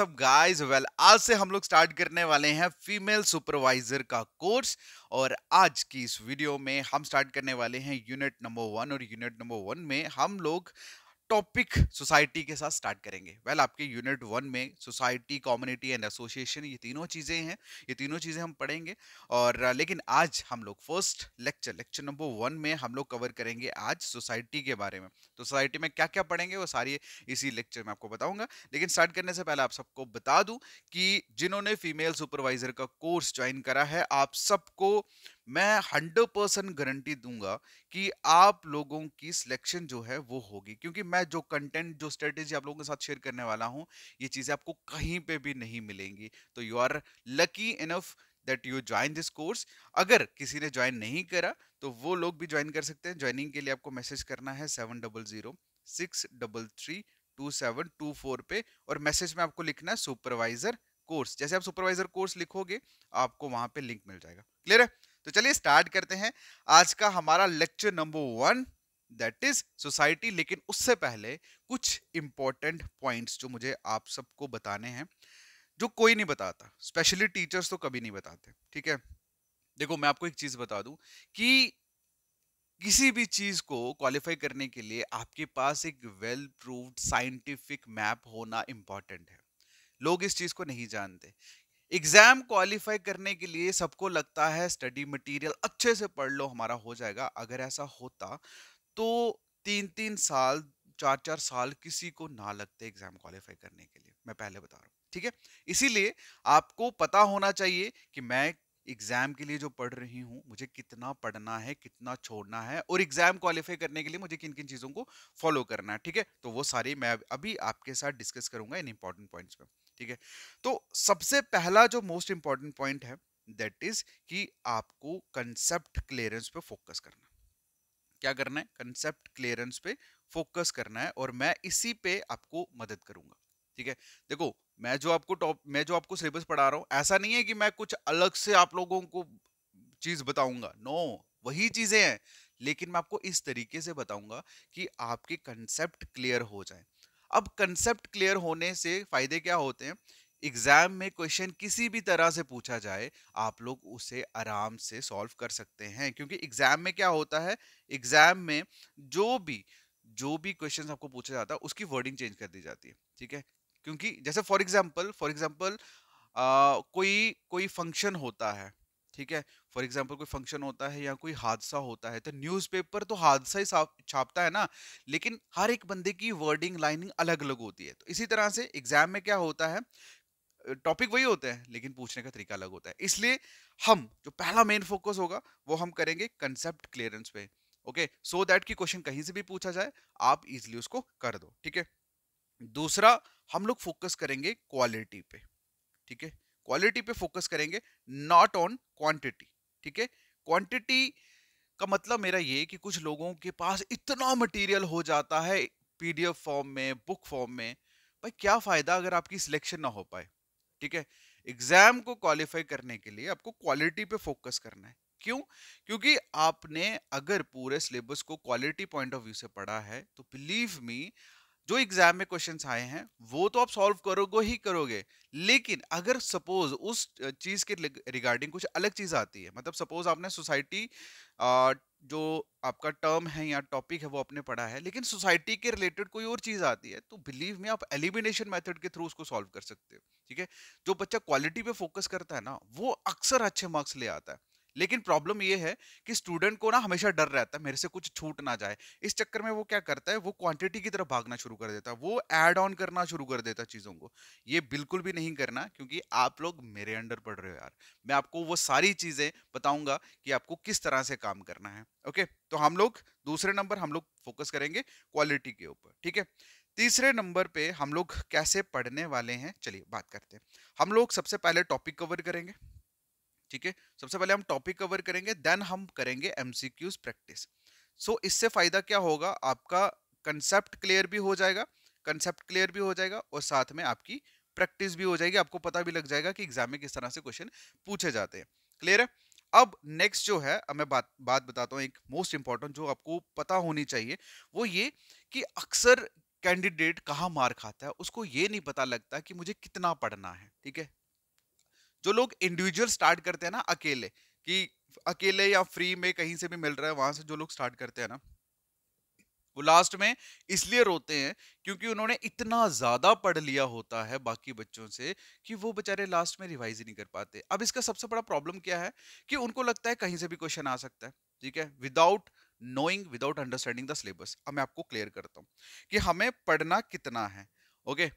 सब guys well आज से हम लोग स्टार्ट करने वाले हैं फीमेल सुपरवाइजर का कोर्स और आज की इस वीडियो में हम स्टार्ट करने वाले हैं यूनिट नंबर वन और यूनिट नंबर वन में हम लोग टॉपिक सोसाइटी के साथ स्टार्ट करेंगे वेल well, आपके यूनिट वन में सोसाइटी कम्युनिटी एंड एसोसिएशन ये तीनों चीज़ें हैं ये तीनों चीज़ें हम पढ़ेंगे और लेकिन आज हम लोग first lecture lecture number one में हम लोग कवर करेंगे आज सोसाइटी के बारे में तो सोसाइटी में क्या क्या पढ़ेंगे वो सारी इसी लेक्चर में आपको बताऊँगा लेकिन स्टार्ट करने से पहले आप सबको बता दूँ कि जिन्होंने फीमेल सुपरवाइजर का कोर्स ज्वाइन करा है आप सबको मैं हंड्रेड परसेंट गारंटी दूंगा कि आप लोगों की सिलेक्शन जो है वो होगी क्योंकि मैं जो कंटेंट जो स्ट्रेटेजी आप लोगों के साथ शेयर करने वाला हूँ ये चीज़ें आपको कहीं पे भी नहीं मिलेंगी तो you are lucky enough that you join this course अगर किसी ने ज्वाइन नहीं करा तो वो लोग भी ज्वाइन कर सकते हैं ज्वाइनिंग के लिए आपको मैसेज करना है seven double zero six double three two seven two four पे और मैसेज में आपको लिखना है सुपरवाइजर कोर्स जैसे आप सुपरवाइजर कोर्स लिखोगे आपको वहां पे लिंक मिल जाएगा क्लियर है तो चलिए स्टार्ट करते हैं आज का हमारा lecture number one that is society लेकिन उससे पहले कुछ इंपॉर्टेंट पॉइंट्स जो मुझे आप सबको बताने हैं जो कोई नहीं बताता स्पेशली टीचर्स तो कभी नहीं बताते ठीक है देखो मैं आपको एक चीज बता दूं कि किसी भी चीज को क्वालिफाई करने के लिए आपके पास एक वेल प्रूव्ड साइंटिफिक मैप होना इंपॉर्टेंट है लोग इस चीज को नहीं जानते एग्जाम क्वालिफाई करने के लिए सबको लगता है स्टडी मटेरियल अच्छे से पढ़ लो हमारा हो जाएगा अगर ऐसा होता तो तीन तीन साल चार चार साल किसी को ना लगते एग्जाम क्वालिफाई करने के लिए मैं पहले बता रहा हूँ ठीक है इसीलिए आपको पता होना चाहिए कि मैं एग्जाम के लिए जो पढ़ रही हूँ मुझे कितना पढ़ना है कितना छोड़ना है और एग्जाम क्वालिफाई करने के लिए मुझे किन किन चीज़ों को फॉलो करना है ठीक है तो वो सारी मैं अभी आपके साथ डिस्कस करूंगा इन इंपॉर्टेंट पॉइंट्स में ठीक है तो सबसे पहला जो मोस्ट इंपॉर्टेंट पॉइंट है दैट इज कि आपको कंसेप्ट क्लियरेंस पे फोकस करना क्या करना है कंसेप्ट क्लियरेंस पे फोकस करना है और मैं इसी पे आपको मदद करूंगा ठीक है देखो मैं जो आपको टॉप मैं जो आपको सिलेबस पढ़ा रहा हूँ ऐसा नहीं है कि मैं कुछ अलग से आप लोगों को चीज बताऊंगा नो no, वही चीजें हैं लेकिन मैं आपको इस तरीके से बताऊंगा कि आपके कंसेप्ट क्लियर हो जाए अब कंसेप्ट क्लियर होने से फायदे क्या होते हैं एग्जाम में क्वेश्चन किसी भी तरह से पूछा जाए आप लोग उसे आराम से सॉल्व कर सकते हैं क्योंकि एग्जाम में क्या होता है एग्जाम में जो भी जो भी क्वेश्चन आपको पूछा जाता है उसकी वर्डिंग चेंज कर दी जाती है ठीक है क्योंकि जैसे फॉर एग्जाम्पल फॉर एग्जाम्पल कोई कोई फंक्शन होता है ठीक है फॉर एग्जाम्पल कोई फंक्शन होता है या कोई हादसा होता है तो न्यूज़पेपर तो हादसा ही छापता है ना लेकिन हर एक बंदे की वर्डिंग लाइनिंग अलग अलग होती है तो इसी तरह से एग्जाम में क्या होता है टॉपिक वही होते हैं लेकिन पूछने का तरीका अलग होता है इसलिए हम जो पहला मेन फोकस होगा वो हम करेंगे कंसेप्ट क्लियरेंस पे ओके सो दैट कि क्वेश्चन कहीं से भी पूछा जाए आप इजिली उसको कर दो ठीक है दूसरा हम लोग फोकस करेंगे क्वालिटी पे ठीक है क्वालिटी पे फोकस करेंगे नॉट ऑन क्वांटिटी ठीक है क्वांटिटी का मतलब मेरा ये कि कुछ लोगों के पास इतना मटेरियल हो जाता है पीडीएफ फॉर्म में बुक फॉर्म में भाई क्या फायदा अगर आपकी सिलेक्शन ना हो पाए ठीक है एग्जाम को क्वालिफाई करने के लिए आपको क्वालिटी पे फोकस करना है क्यों क्योंकि आपने अगर पूरे सिलेबस को क्वालिटी पॉइंट ऑफ व्यू से पढ़ा है तो बिलीव मी जो एग्जाम में क्वेश्चन आए हैं वो तो आप सॉल्व करोगे ही करोगे लेकिन अगर सपोज उस चीज के रिगार्डिंग कुछ अलग चीज आती है मतलब सपोज आपने सोसाइटी जो आपका टर्म है या टॉपिक है वो आपने पढ़ा है लेकिन सोसाइटी के रिलेटेड कोई और चीज आती है तो बिलीव में आप एलिमिनेशन मेथड के थ्रू उसको सॉल्व कर सकते हो ठीक है जो बच्चा क्वालिटी पे फोकस करता है ना वो अक्सर अच्छे मार्क्स ले आता है लेकिन प्रॉब्लम ये है कि स्टूडेंट को ना हमेशा डर रहता है मेरे से कुछ छूट ना जाए इस चक्कर में वो क्या करता है वो क्वांटिटी की तरफ भागना शुरू कर देता है वो एड ऑन करना शुरू कर देता है चीज़ों को ये बिल्कुल भी नहीं करना क्योंकि आप लोग मेरे अंडर पढ़ रहे हो यार मैं आपको वो सारी चीज़ें बताऊंगा कि आपको किस तरह से काम करना है ओके तो हम लोग दूसरे नंबर हम लोग फोकस करेंगे क्वालिटी के ऊपर ठीक है तीसरे नंबर पे हम लोग कैसे पढ़ने वाले हैं चलिए बात करते हैं हम लोग सबसे पहले टॉपिक कवर करेंगे ठीक है सबसे पहले हम टॉपिक कवर करेंगे देन हम करेंगे एमसीक्यूज प्रैक्टिस सो इससे फायदा क्या होगा आपका कंसेप्ट क्लियर भी हो जाएगा कंसेप्ट क्लियर भी हो जाएगा और साथ में आपकी प्रैक्टिस भी हो जाएगी आपको पता भी लग जाएगा कि एग्जाम में किस तरह से क्वेश्चन पूछे जाते हैं क्लियर है अब नेक्स्ट जो है अब मैं बात बात बताता हूँ एक मोस्ट इंपॉर्टेंट जो आपको पता होनी चाहिए वो ये कि अक्सर कैंडिडेट कहाँ मार खाता है उसको ये नहीं पता लगता कि मुझे कितना पढ़ना है ठीक है जो लोग इंडिविजुअल स्टार्ट करते हैं ना अकेले कि अकेले या फ्री में कहीं से भी मिल रहा है वहां से जो लोग स्टार्ट करते हैं ना वो लास्ट में इसलिए रोते हैं क्योंकि उन्होंने इतना ज्यादा पढ़ लिया होता है बाकी बच्चों से कि वो बेचारे लास्ट में रिवाइज ही नहीं कर पाते अब इसका सबसे बड़ा प्रॉब्लम क्या है कि उनको लगता है कहीं से भी क्वेश्चन आ सकता है ठीक है without knowing without understanding the syllabus अब मैं आपको क्लियर करता हूँ कि हमें पढ़ना कितना है ओके okay?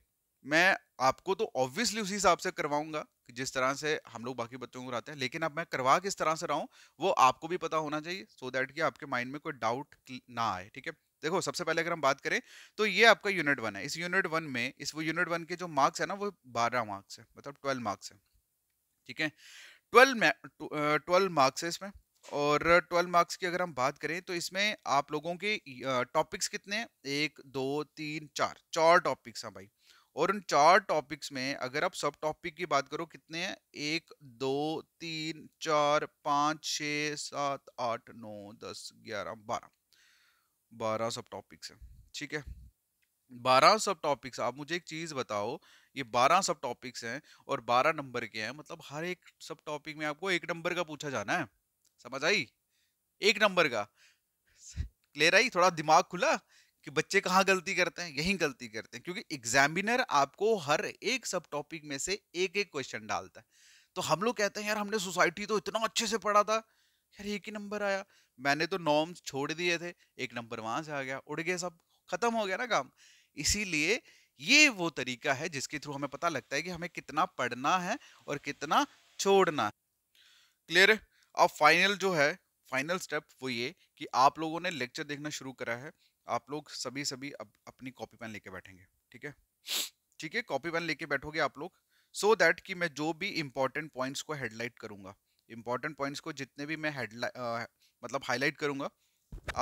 मैं आपको तो ऑब्वियसली उसी हिसाब से करवाऊंगा जिस तरह से हम लोग बाकी बच्चों को कराते हैं लेकिन अब मैं करवा किस तरह से रहा हूँ वो आपको भी पता होना चाहिए सो so दैट कि आपके माइंड में कोई डाउट ना आए ठीक है देखो सबसे पहले अगर हम बात करें तो ये आपका यूनिट वन है इस यूनिट वन में इस वो यूनिट वन के जो मार्क्स है ना वो बारह मार्क्स है मतलब ट्वेल्व मार्क्स है ठीक है ट्वेल्व ट्वेल्व मार्क्स है इसमें और ट्वेल्व मार्क्स की अगर हम बात करें तो इसमें आप लोगों के टॉपिक्स कितने हैं एक दो तीन चार चार टॉपिक्स हैं भाई और उन चार टॉपिक्स में अगर आप सब टॉपिक की बात करो कितने हैं एक दो तीन चार पाँच छ सात आठ नौ दस ग्यारह बारह बारह सब टॉपिक्स हैं ठीक है बारह सब टॉपिक्स आप मुझे एक चीज़ बताओ ये बारह सब टॉपिक्स हैं और बारह नंबर के हैं मतलब हर एक सब टॉपिक में आपको एक नंबर का पूछा जाना है समझ आई एक नंबर का क्लियर आई थोड़ा दिमाग खुला कि बच्चे कहाँ गलती करते हैं यहीं गलती करते हैं क्योंकि एग्जामिनर आपको हर एक सब टॉपिक में से एक एक क्वेश्चन डालता है तो हम लोग कहते हैं यार हमने सोसाइटी तो इतना अच्छे से पढ़ा था यार एक ही नंबर आया मैंने तो नॉर्म्स छोड़ दिए थे एक नंबर वहां से आ गया उड़ गया सब खत्म हो गया ना काम इसीलिए ये वो तरीका है जिसके थ्रू हमें पता लगता है कि हमें कितना पढ़ना है और कितना छोड़ना क्लियर अब फाइनल जो है फाइनल स्टेप वो ये कि आप लोगों ने लेक्चर देखना शुरू करा है आप लोग सभी सभी अप, अपनी कॉपी पेन लेके बैठेंगे ठीक है ठीक है कॉपी पेन लेके बैठोगे आप लोग सो so दैट कि मैं जो भी इम्पोर्टेंट पॉइंट्स को हेडलाइट करूंगा इम्पोर्टेंट पॉइंट्स को जितने भी मैं हेडलाइट मतलब हाईलाइट करूँगा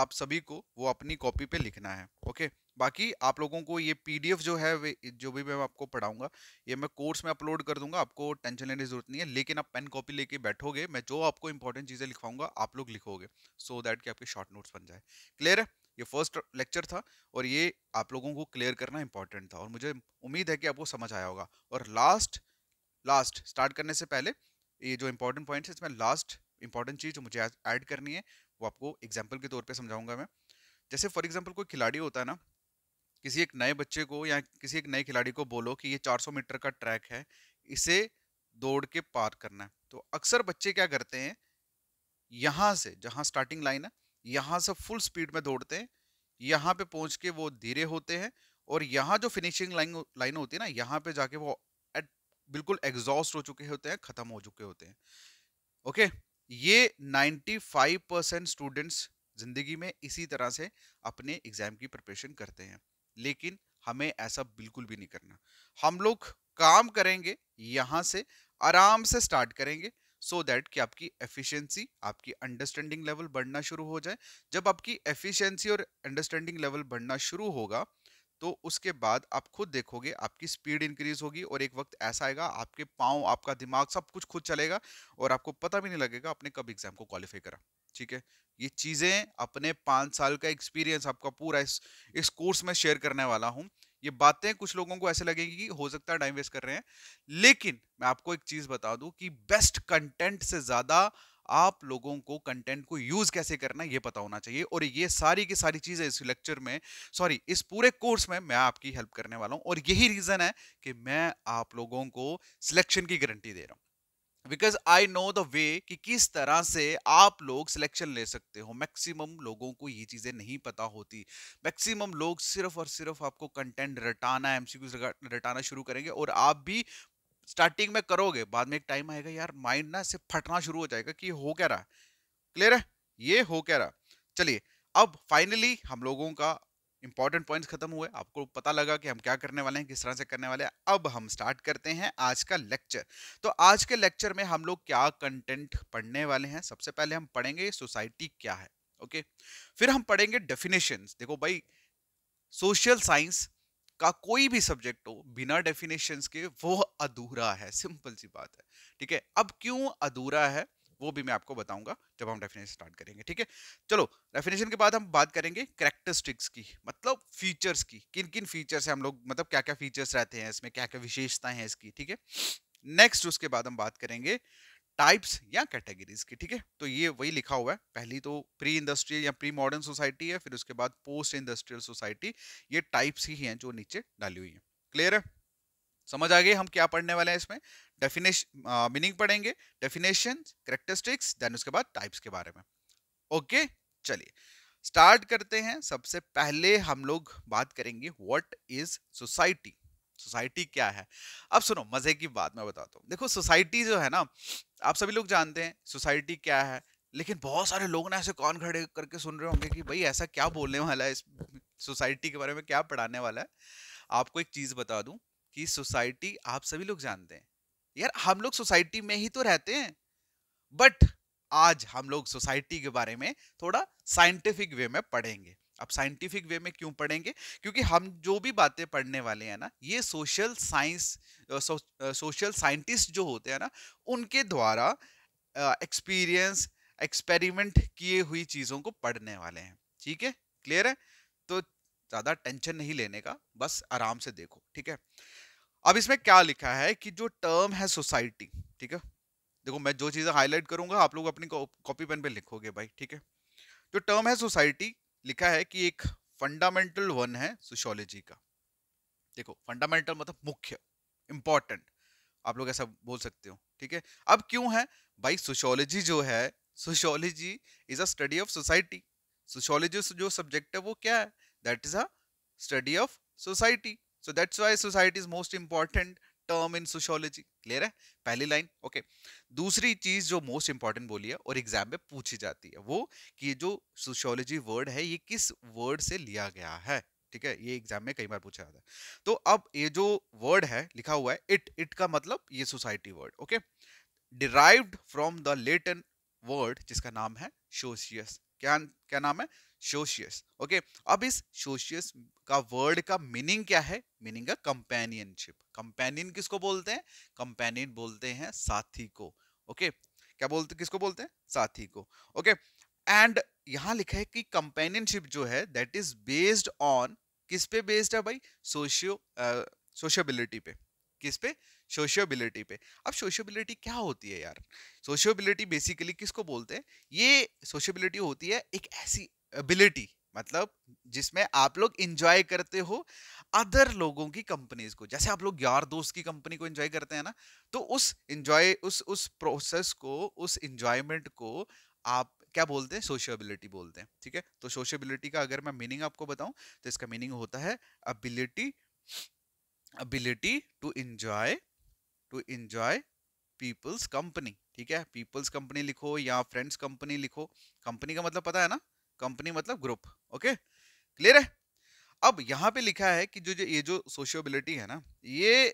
आप सभी को वो अपनी कॉपी पे लिखना है ओके बाकी आप लोगों को ये पीडीएफ जो है जो भी मैं आपको पढ़ाऊंगा ये मैं कोर्स में अपलोड कर दूंगा आपको टेंशन लेने की जरूरत नहीं है लेकिन आप पेन कॉपी लेके बैठोगे मैं जो आपको इंपॉर्टेंट चीज़ें लिखवाऊंगा आप लोग लिखोगे सो so दैट कि आपके शॉर्ट नोट्स बन जाए क्लियर है ये फर्स्ट लेक्चर था और ये आप लोगों को क्लियर करना इंपॉर्टेंट था और मुझे उम्मीद है कि आपको समझ आया होगा और लास्ट लास्ट स्टार्ट करने से पहले ये जो इंपॉर्टेंट पॉइंट्स है इसमें लास्ट इंपॉर्टेंट चीज़ जो मुझे ऐड करनी है वो आपको एग्जाम्पल के तौर पर समझाऊंगा मैं जैसे फॉर एग्जाम्पल कोई खिलाड़ी होता है ना किसी एक नए बच्चे को या किसी एक नए खिलाड़ी को बोलो कि ये 400 मीटर का ट्रैक है इसे दौड़ के पार करना है तो अक्सर बच्चे क्या करते हैं यहाँ से जहाँ स्टार्टिंग लाइन है यहाँ से फुल स्पीड में दौड़ते हैं यहाँ पे पहुंच के वो धीरे होते हैं और यहाँ जो फिनिशिंग लाइन लाइन होती है ना यहाँ पे जाके वो एट बिल्कुल एग्जॉस्ट हो चुके होते हैं खत्म हो चुके होते हैं ओके ये 95 परसेंट स्टूडेंट्स जिंदगी में इसी तरह से अपने एग्जाम की प्रिपरेशन करते हैं लेकिन हमें ऐसा बिल्कुल भी नहीं करना हम लोग काम करेंगे यहाँ से आराम से स्टार्ट करेंगे सो so दैट कि आपकी एफिशिएंसी आपकी अंडरस्टैंडिंग लेवल बढ़ना शुरू हो जाए जब आपकी एफिशिएंसी और अंडरस्टैंडिंग लेवल बढ़ना शुरू होगा तो उसके बाद आप खुद देखोगे आपकी स्पीड इंक्रीज होगी और एक वक्त ऐसा आएगा आपके पाँव आपका दिमाग सब कुछ खुद चलेगा और आपको पता भी नहीं लगेगा आपने कब एग्जाम को क्वालिफाई करा ठीक है ये चीज़ें अपने पाँच साल का एक्सपीरियंस आपका पूरा इस इस कोर्स में शेयर करने वाला हूँ ये बातें कुछ लोगों को ऐसे लगेंगी कि हो सकता है टाइम वेस्ट कर रहे हैं लेकिन मैं आपको एक चीज बता दूं कि बेस्ट कंटेंट से ज्यादा आप लोगों को कंटेंट को यूज कैसे करना ये पता होना चाहिए और ये सारी की सारी चीजें इस लेक्चर में सॉरी इस पूरे कोर्स में मैं आपकी हेल्प करने वाला हूं और यही रीजन है कि मैं आप लोगों को सिलेक्शन की गारंटी दे रहा हूं because I know the way कि किस तरह से आप लोग सिलेक्शन ले सकते हो मैक्सिमम लोगों को ये चीज़ें नहीं पता होती मैक्सिमम लोग सिर्फ और सिर्फ आपको कंटेंट रटाना एम रटाना शुरू करेंगे और आप भी स्टार्टिंग में करोगे बाद में एक टाइम आएगा यार माइंड ना इसे फटना शुरू हो जाएगा कि हो क्या रहा क्लियर है ये हो क्या रहा चलिए अब फाइनली हम लोगों का इंपॉर्टेंट पॉइंट्स खत्म हुए आपको पता लगा कि हम क्या करने वाले हैं किस तरह से करने वाले हैं अब हम स्टार्ट करते हैं आज का लेक्चर तो आज के लेक्चर में हम लोग क्या कंटेंट पढ़ने वाले हैं सबसे पहले हम पढ़ेंगे सोसाइटी क्या है ओके फिर हम पढ़ेंगे डेफिनेशन देखो भाई सोशल साइंस का कोई भी सब्जेक्ट हो बिना डेफिनेशन के वो अधूरा है सिंपल सी बात है ठीक है अब क्यों अधूरा है वो भी मैं आपको बताऊंगा जब हम डेफिनेशन स्टार्ट करेंगे ठीक है चलो डेफिनेशन के बाद हम बात करेंगे करेक्टरिस्टिक्स की मतलब फीचर्स की किन किन फीचर्स है हम लोग मतलब क्या क्या फीचर्स रहते हैं इसमें क्या क्या विशेषताएं हैं इसकी ठीक है नेक्स्ट उसके बाद हम बात करेंगे टाइप्स या कैटेगरीज की ठीक है तो ये वही लिखा हुआ है पहली तो प्री इंडस्ट्रियल या प्री मॉडर्न सोसाइटी है फिर उसके बाद पोस्ट इंडस्ट्रियल सोसाइटी ये टाइप्स ही हैं जो नीचे डाली हुई है क्लियर है समझ आ गई हम क्या पढ़ने वाले हैं इसमें डेफिनेशन मीनिंग uh, पढ़ेंगे डेफिनेशन करेक्टरिस्टिक्स देन उसके बाद टाइप्स के बारे में ओके चलिए स्टार्ट करते हैं सबसे पहले हम लोग बात करेंगे व्हाट इज सोसाइटी सोसाइटी क्या है अब सुनो मजे की बात मैं बताता हूँ देखो सोसाइटी जो है ना आप सभी लोग जानते हैं सोसाइटी क्या है लेकिन बहुत सारे लोग ना ऐसे कौन खड़े करके सुन रहे होंगे कि भाई ऐसा क्या बोलने वाला है इस सोसाइटी के बारे में क्या पढ़ाने वाला है आपको एक चीज़ बता दूं कि सोसाइटी आप सभी लोग जानते हैं यार हम लोग सोसाइटी में ही तो रहते हैं बट आज हम लोग सोसाइटी के बारे में थोड़ा साइंटिफिक वे में पढ़ेंगे अब साइंटिफिक वे में क्यों पढ़ेंगे क्योंकि हम जो भी बातें पढ़ने वाले हैं ना ये सोशल साइंस सोशल साइंटिस्ट जो होते हैं ना उनके द्वारा एक्सपीरियंस एक्सपेरिमेंट किए हुई चीज़ों को पढ़ने वाले हैं ठीक है क्लियर है तो ज़्यादा टेंशन नहीं लेने का बस आराम से देखो ठीक है अब इसमें क्या लिखा है कि जो टर्म है सोसाइटी ठीक है देखो मैं जो चीजें हाईलाइट करूंगा आप लोग अपनी कॉपी पेन पे लिखोगे भाई ठीक है जो टर्म है सोसाइटी लिखा है कि एक फंडामेंटल वन है सोशोलॉजी का देखो फंडामेंटल मतलब मुख्य इंपॉर्टेंट आप लोग ऐसा बोल सकते हो ठीक है अब क्यों है भाई सोशोलॉजी जो है sociology is a study of society sociology जो सब्जेक्ट है वो क्या है that is a study of society so that's why society is most important term in sociology clear है पहली लाइन ओके okay. दूसरी चीज जो मोस्ट इंपॉर्टेंट बोली है और एग्जाम में पूछी जाती है वो कि जो सोशोलॉजी वर्ड है ये किस वर्ड से लिया गया है ठीक है ये एग्जाम में कई बार पूछा जाता है तो अब ये जो वर्ड है लिखा हुआ है इट इट का मतलब ये society word okay derived from the Latin word जिसका नाम है सोशियस क्या क्या नाम है सोशियस ओके अब इस शोशियस का वर्ड का मीनिंग क्या है मीनिंग है कंपेनियनशिप कंपेनियन किसको बोलते हैं कंपेनियन बोलते हैं साथी को ओके क्या बोलते किसको बोलते हैं साथी को ओके एंड यहां लिखा है कि कंपेनियनशिप जो है दैट इज बेस्ड ऑन किस पे बेस्ड है भाई सोशियो सोशबिलिटी पे किस पे सोशियोबिलिटी पे अब सोशियोबिलिटी क्या होती है यार सोशियोबिलिटी बेसिकली किसको बोलते हैं ये सोशियोबिलिटी होती है एक ऐसी एबिलिटी मतलब जिसमें आप लोग इंजॉय करते हो अदर लोगों की कंपनीज को जैसे आप लोग यार दोस्त की कंपनी को इंजॉय करते हैं ना तो उस इंजॉय उस उस प्रोसेस को उस इंजॉयमेंट को आप क्या बोलते हैं सोशियबिलिटी बोलते हैं ठीक है तो सोशियबिलिटी का अगर मैं मीनिंग आपको बताऊं तो इसका मीनिंग होता है ability ability to enjoy to enjoy people's company ठीक है people's company लिखो या friends company लिखो company का मतलब पता है ना company मतलब group ओके okay? क्लियर है अब यहाँ पे लिखा है कि जो जो ये जो सोशियोबिलिटी है ना ये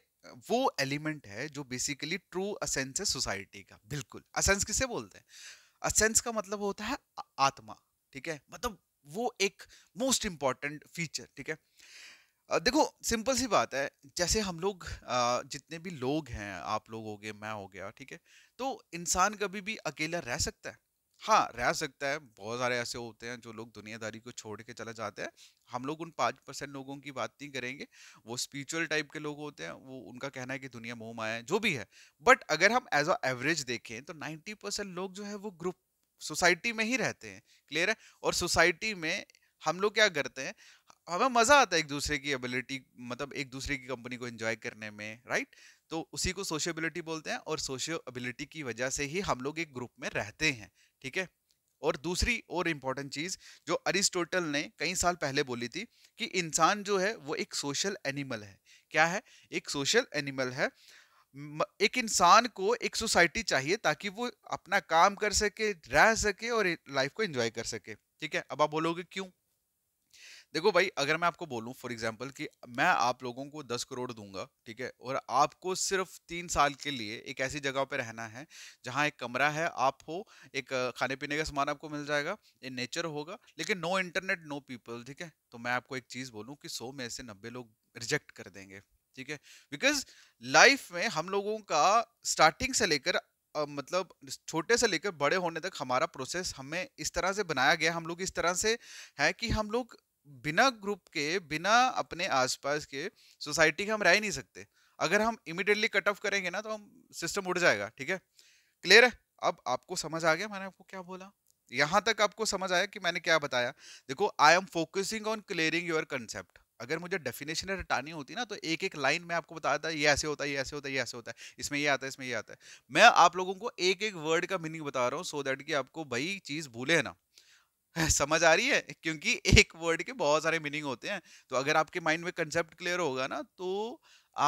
वो एलिमेंट है जो बेसिकली ट्रू असेंस है सोसाइटी का बिल्कुल असेंस किसे बोलते हैं असेंस का मतलब होता है आत्मा ठीक है मतलब वो एक मोस्ट इंपॉर्टेंट फीचर ठीक है देखो सिंपल सी बात है जैसे हम लोग जितने भी लोग हैं आप लोग हो गए मैं हो गया ठीक है तो इंसान कभी भी अकेला रह सकता है हाँ रह सकता है बहुत सारे ऐसे होते हैं जो लोग दुनियादारी को छोड़ के चला जाते हैं हम लोग उन पाँच परसेंट लोगों की बात नहीं करेंगे वो स्पिरिचुअल टाइप के लोग होते हैं वो उनका कहना है कि दुनिया मोह माया है जो भी है बट अगर हम एज अ एवरेज देखें तो नाइन्टी परसेंट लोग जो है वो ग्रुप सोसाइटी में ही रहते हैं क्लियर है और सोसाइटी में हम लोग क्या करते हैं हमें मजा आता है एक दूसरे की एबिलिटी मतलब एक दूसरे की कंपनी को एंजॉय करने में राइट तो उसी को सोशियोबिलिटी बोलते हैं और एबिलिटी की वजह से ही हम लोग एक ग्रुप में रहते हैं ठीक है और दूसरी और इम्पॉर्टेंट चीज़ जो अरिस्टोटल ने कई साल पहले बोली थी कि इंसान जो है वो एक सोशल एनिमल है क्या है एक सोशल एनिमल है एक इंसान को एक सोसाइटी चाहिए ताकि वो अपना काम कर सके रह सके और लाइफ को एंजॉय कर सके ठीक है अब आप बोलोगे क्यों देखो भाई अगर मैं आपको बोलूँ फॉर एग्जाम्पल कि मैं आप लोगों को दस करोड़ दूंगा ठीक है और आपको सिर्फ तीन साल के लिए एक ऐसी जगह पर रहना है जहाँ एक कमरा है आप हो एक खाने पीने का सामान आपको मिल जाएगा इन नेचर होगा लेकिन नो इंटरनेट नो पीपल ठीक है तो मैं आपको एक चीज़ बोलूँ कि सौ में से नब्बे लोग रिजेक्ट कर देंगे ठीक है बिकॉज लाइफ में हम लोगों का स्टार्टिंग से लेकर Uh, मतलब छोटे से लेकर बड़े होने तक हमारा प्रोसेस हमें इस तरह से बनाया गया हम लोग इस तरह से है कि हम लोग बिना ग्रुप के बिना अपने आसपास के सोसाइटी के हम रह ही नहीं सकते अगर हम इमिडिएटली कट ऑफ करेंगे ना तो हम सिस्टम उड़ जाएगा ठीक है क्लियर है अब आपको समझ आ गया मैंने आपको क्या बोला यहाँ तक आपको समझ आया कि मैंने क्या बताया देखो I am focusing on clearing your concept अगर मुझे डेफिनेशन हटानी होती ना तो एक एक लाइन में आपको बताता ये ऐसे होता है ये ऐसे होता है ये ऐसे होता है इसमें ये आता है इसमें ये आता है मैं आप लोगों को एक एक वर्ड का मीनिंग बता रहा हूँ सो दैट कि आपको भाई चीज़ भूले ना समझ आ रही है क्योंकि एक वर्ड के बहुत सारे मीनिंग होते हैं तो अगर आपके माइंड में कंसेप्ट क्लियर होगा ना तो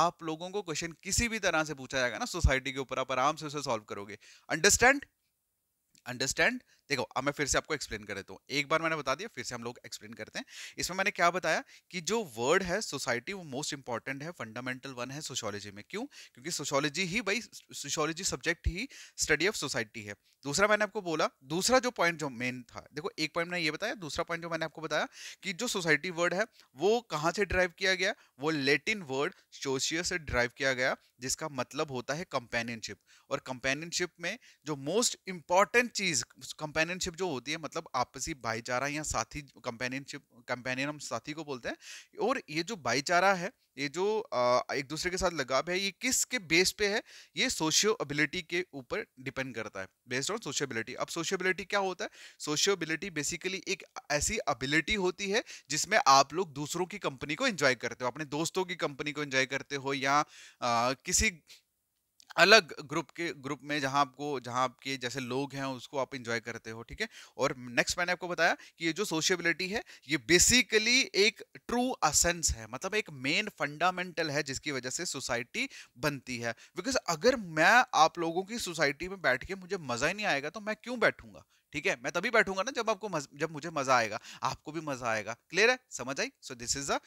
आप लोगों को क्वेश्चन किसी भी तरह से पूछा जाएगा ना सोसाइटी के ऊपर आप आराम से उसे सॉल्व करोगे अंडरस्टैंड अंडरस्टैंड देखो अब मैं फिर से आपको एक्सप्लेन कर देता हूँ एक बार मैंने बता दिया फिर से हम लोग एक्सप्लेन करते हैं इसमें मैंने क्या बताया कि जो वर्ड है सोसाइटी वो मोस्ट इंपॉर्टेंट है फंडामेंटल वन है सोशोलॉजी में क्यों क्योंकि सोशोलॉजी ही भाई सोशोलॉजी सब्जेक्ट ही स्टडी ऑफ सोसाइटी है दूसरा मैंने आपको बोला दूसरा जो पॉइंट जो मेन था देखो एक पॉइंट मैंने ये बताया दूसरा पॉइंट जो मैंने आपको बताया कि जो सोसाइटी वर्ड है वो कहाँ से ड्राइव किया गया वो लेटिन वर्ड सोशियस से ड्राइव किया गया जिसका मतलब होता है कंपेनियनशिप और कंपेनियनशिप में जो मोस्ट इंपॉर्टेंट चीज कंपेन कंपेनियनशिप जो होती है मतलब आपसी भाईचारा या साथी कंपेनियनशिप कंपेनियन हम साथी को बोलते हैं और ये जो भाईचारा है ये जो एक दूसरे के साथ लगाव है ये किसके बेस पे है ये सोशियो एबिलिटी के ऊपर डिपेंड करता है बेस्ड ऑन सोशियोबिलिटी अब सोशियोबिलिटी क्या होता है सोशियोबिलिटी बेसिकली एक ऐसी एबिलिटी होती है जिसमें आप लोग दूसरों की कंपनी को एंजॉय करते हो अपने दोस्तों की कंपनी को एंजॉय करते हो या आ, किसी अलग ग्रुप के ग्रुप में जहां आपको जहां आपके जैसे लोग हैं उसको आप इंजॉय करते हो ठीक है और नेक्स्ट मैंने आपको बताया कि ये जो सोशियबिलिटी है ये बेसिकली एक ट्रू असेंस है मतलब एक मेन फंडामेंटल है जिसकी वजह से सोसाइटी बनती है बिकॉज अगर मैं आप लोगों की सोसाइटी में बैठ के मुझे मजा ही नहीं आएगा तो मैं क्यों बैठूंगा ठीक है मैं तभी बैठूंगा ना जब आपको मज, जब मुझे मजा आएगा आपको भी मजा आएगा क्लियर है समझ आई so this is a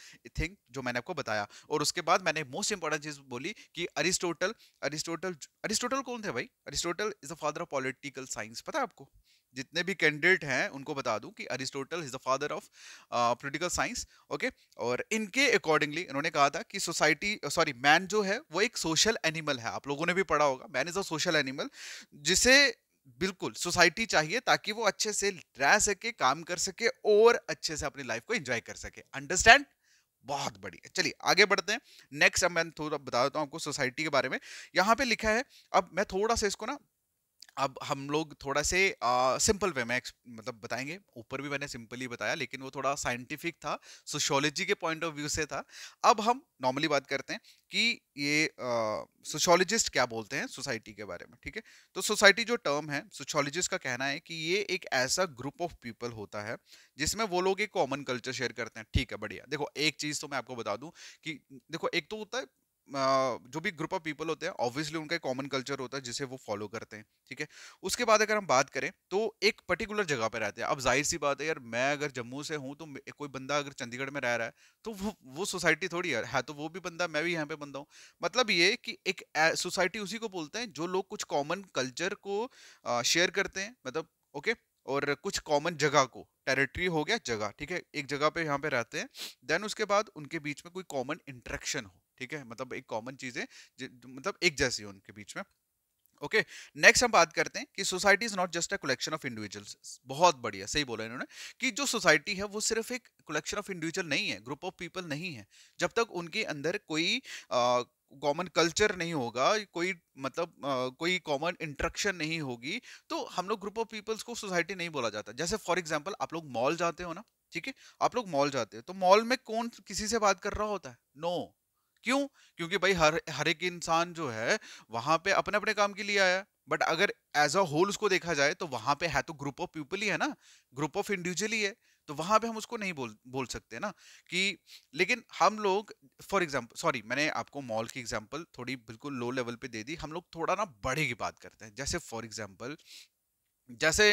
thing जो मैंने आपको बताया और उसके बाद मैंने मोस्ट इंपॉर्टेंट चीज बोली कि अरिस्टोटल अरिस्टोटल अरिस्टोटल कौन थे भाई Aristotle is a father of political science पता है आपको जितने भी कैंडिडेट हैं उनको बता दूं कि Aristotle is the father of political science okay और इनके अकॉर्डिंगली इन्होंने कहा था कि सोसाइटी सॉरी मैन जो है वो एक सोशल एनिमल है आप लोगों ने भी पढ़ा होगा man is a social animal जिसे बिल्कुल सोसाइटी चाहिए ताकि वो अच्छे से रह सके काम कर सके और अच्छे से अपनी लाइफ को एंजॉय कर सके अंडरस्टैंड बहुत बढ़िया चलिए आगे बढ़ते हैं नेक्स्ट अब मैं थोड़ा बता देता हूँ आपको सोसाइटी के बारे में यहाँ पे लिखा है अब मैं थोड़ा सा इसको ना अब हम लोग थोड़ा से सिंपल वे में मतलब बताएंगे ऊपर भी मैंने सिंपली बताया लेकिन वो थोड़ा साइंटिफिक था सोशोलॉजी के पॉइंट ऑफ व्यू से था अब हम नॉर्मली बात करते हैं कि ये सोशोलॉजिस्ट क्या बोलते हैं सोसाइटी के बारे में ठीक है तो सोसाइटी जो टर्म है सोशोलॉजिस्ट का कहना है कि ये एक ऐसा ग्रुप ऑफ पीपल होता है जिसमें वो लोग एक कॉमन कल्चर शेयर करते हैं ठीक है बढ़िया देखो एक चीज़ तो मैं आपको बता दूँ कि देखो एक तो होता है जो भी ग्रुप ऑफ पीपल होते हैं ऑब्वियसली उनका एक कॉमन कल्चर होता है जिसे वो फॉलो करते हैं ठीक है उसके बाद अगर हम बात करें तो एक पर्टिकुलर जगह पर रहते हैं अब जाहिर सी बात है यार मैं अगर जम्मू से हूँ तो कोई बंदा अगर चंडीगढ़ में रह रहा है तो वो वो सोसाइटी थोड़ी है, है तो वो भी बंदा मैं भी यहाँ पे बंदा हूँ मतलब ये कि एक सोसाइटी उसी को बोलते हैं जो लोग कुछ कॉमन कल्चर को शेयर करते हैं मतलब ओके और कुछ कॉमन जगह को टेरिटरी हो गया जगह ठीक है एक जगह पे यहाँ पे रहते हैं देन उसके बाद उनके बीच में कोई कॉमन इंट्रैक्शन हो ठीक है मतलब एक कॉमन चीज है मतलब एक जैसी है उनके बीच में ओके okay. नेक्स्ट हम बात करते हैं कि society is not just a collection of individuals बहुत बढ़िया सही बोला इन्होंने कि जो सोसाइटी है वो सिर्फ एक कलेक्शन ऑफ इंडिविजुअल नहीं है ग्रुप ऑफ पीपल नहीं है जब तक उनके अंदर कोई कॉमन कल्चर नहीं होगा कोई मतलब आ, कोई कॉमन इंट्रक्शन नहीं होगी तो हम लोग ग्रुप ऑफ पीपल्स को सोसाइटी नहीं बोला जाता जैसे फॉर एग्जाम्पल आप लोग मॉल जाते हो ना ठीक है आप लोग मॉल जाते हो तो मॉल में कौन किसी से बात कर रहा होता है नो no. क्यों क्योंकि भाई हर हर एक इंसान जो है वहां पे अपने अपने काम के लिए आया बट अगर एज अ होल उसको देखा जाए तो वहां पे है तो ग्रुप ऑफ पीपल ही है ना ग्रुप ऑफ इंडिविजुअल ही है तो वहां पे हम उसको नहीं बोल बोल सकते ना कि लेकिन हम लोग फॉर एग्जाम्पल सॉरी मैंने आपको मॉल की एग्जाम्पल थोड़ी बिल्कुल लो लेवल पे दे दी हम लोग थोड़ा ना बड़े की बात करते हैं जैसे फॉर एग्जाम्पल जैसे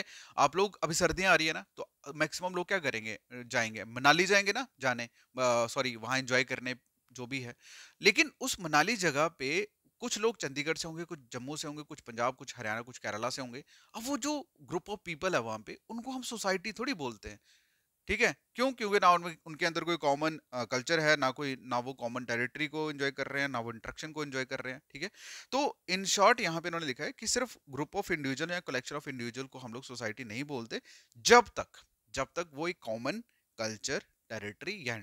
आप लोग अभी सर्दियां आ रही है ना तो मैक्सिमम लोग क्या करेंगे जाएंगे मनाली जाएंगे ना जाने सॉरी वहां एंजॉय करने जो भी है लेकिन उस मनाली जगह पे कुछ लोग चंडीगढ़ से होंगे कुछ जम्मू से होंगे कुछ पंजाब कुछ हरियाणा कुछ केरला से होंगे अब वो जो ग्रुप ऑफ पीपल है वहाँ पे उनको हम सोसाइटी थोड़ी बोलते हैं ठीक है क्यों क्योंकि ना उनमें उनके अंदर कोई कॉमन कल्चर है ना कोई ना वो कॉमन टेरिटरी को एंजॉय कर रहे हैं ना वो इंट्रक्शन को एंजॉय कर रहे हैं ठीक है तो इन शॉर्ट यहाँ पे इन्होंने लिखा है कि सिर्फ ग्रुप ऑफ इंडिविजुअल या कलेक्शन ऑफ इंडिविजुअल को हम लोग सोसाइटी नहीं बोलते जब तक जब तक वो एक कॉमन कल्चर टेरिटरी या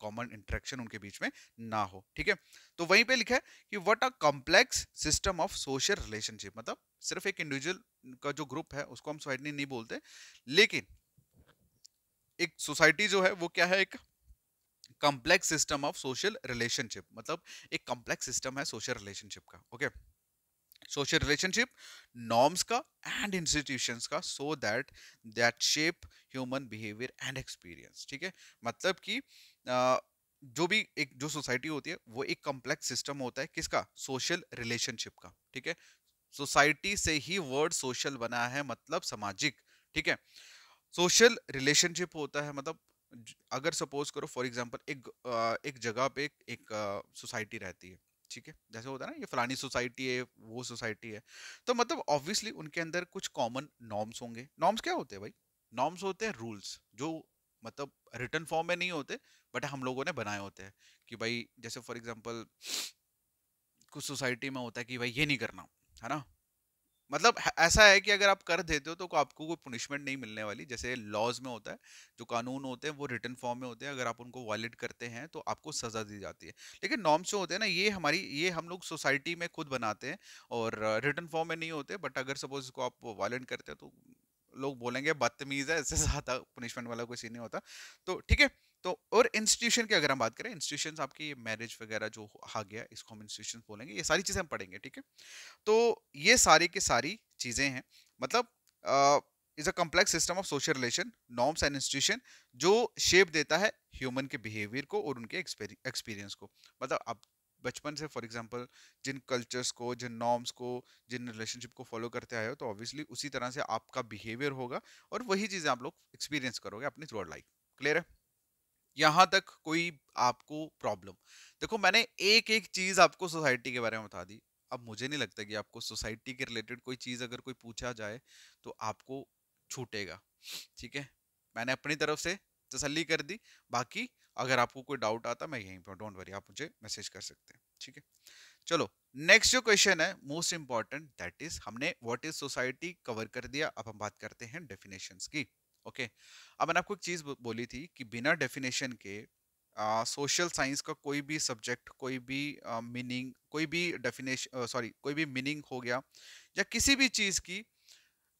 कॉमन इंटरेक्शन उनके बीच में ना हो ठीक है तो वहीं पे लिखा है कि what a complex system of social relationship मतलब सिर्फ एक इंडिविजुअल का जो ग्रुप है उसको हम सोसाइटी नहीं बोलते लेकिन एक सोसाइटी जो है वो क्या है एक complex system of social relationship मतलब एक कॉम्प्लेक्स सिस्टम है सोशल रिलेशनशिप का ओके सोशल रिलेशनशिप नॉर्म्स का एंड इंस्टीट्यूशंस का so that that shape human behaviour and experience ठीक है मतलब कि जो भी एक जो सोसाइटी होती है वो एक कॉम्प्लेक्स सिस्टम होता है किसका सोशल रिलेशनशिप का ठीक है सोसाइटी से ही वर्ड सोशल बना है मतलब सामाजिक ठीक है सोशल रिलेशनशिप होता है मतलब अगर सपोज करो फॉर एग्जांपल एक एक जगह पे एक सोसाइटी रहती है ठीक है जैसे होता है ना ये फलानी सोसाइटी है वो सोसाइटी है तो मतलब ऑब्वियसली उनके अंदर कुछ कॉमन नॉर्म्स होंगे नॉर्म्स क्या होते हैं भाई नॉर्म्स होते हैं रूल्स जो मतलब रिटर्न फॉर्म में नहीं होते बट हम लोगों ने बनाए होते हैं कि भाई जैसे फॉर एग्जाम्पल कुछ सोसाइटी में होता है कि भाई ये नहीं करना है ना मतलब ऐसा है कि अगर आप कर देते हो तो आपको कोई पुनिशमेंट नहीं मिलने वाली जैसे लॉज में होता है जो कानून होते हैं वो रिटर्न फॉर्म में होते हैं अगर आप उनको वॉलेट करते हैं तो आपको सजा दी जाती है लेकिन नॉर्म्स जो होते हैं ना ये हमारी ये हम लोग सोसाइटी में खुद बनाते हैं और रिटर्न फॉर्म में नहीं होते बट अगर सपोज इसको आप वॉलेट करते हैं तो लोग बोलेंगे बदतमीज है इससे ज़्यादा पनिशमेंट वाला कोई सीन नहीं होता तो ठीक है तो और इंस्टीट्यूशन की अगर हम बात करें इंस्टीट्यूशन आपकी मैरिज वगैरह जो आ गया इसको हम इंस्टीट्यूशन बोलेंगे ये सारी चीज़ें हम पढ़ेंगे ठीक है तो ये सारी की सारी चीज़ें हैं मतलब is a complex system of social relation norms and institution जो शेप देता है ह्यूमन के बिहेवियर को और उनके एक्सपीरियंस को मतलब अब बचपन से फॉर एग्जाम्पल जिन कल्चर्स को जिन नॉर्म्स को जिन रिलेशनशिप को फॉलो करते आए हो तो ऑब्वियसली उसी तरह से आपका बिहेवियर होगा और वही चीज़ें आप लोग एक्सपीरियंस करोगे अपनी थ्रू लाइफ क्लियर है यहाँ तक कोई आपको प्रॉब्लम देखो मैंने एक एक चीज़ आपको सोसाइटी के बारे में बता दी अब मुझे नहीं लगता कि आपको सोसाइटी के रिलेटेड कोई चीज़ अगर कोई पूछा जाए तो आपको छूटेगा ठीक है मैंने अपनी तरफ से तसल्ली कर दी बाकी अगर आपको कोई डाउट आता मैं यहीं पर डोंट वरी आप मुझे मैसेज कर सकते हैं ठीक है चलो नेक्स्ट जो क्वेश्चन है मोस्ट इंपॉर्टेंट दैट इज हमने व्हाट इज सोसाइटी कवर कर दिया अब हम बात करते हैं डेफिनेशंस की ओके okay. अब मैंने आपको एक चीज़ बोली थी कि बिना डेफिनेशन के सोशल uh, साइंस का कोई भी सब्जेक्ट कोई भी मीनिंग uh, कोई भी डेफिनेशन सॉरी uh, कोई भी मीनिंग हो गया या किसी भी चीज़ की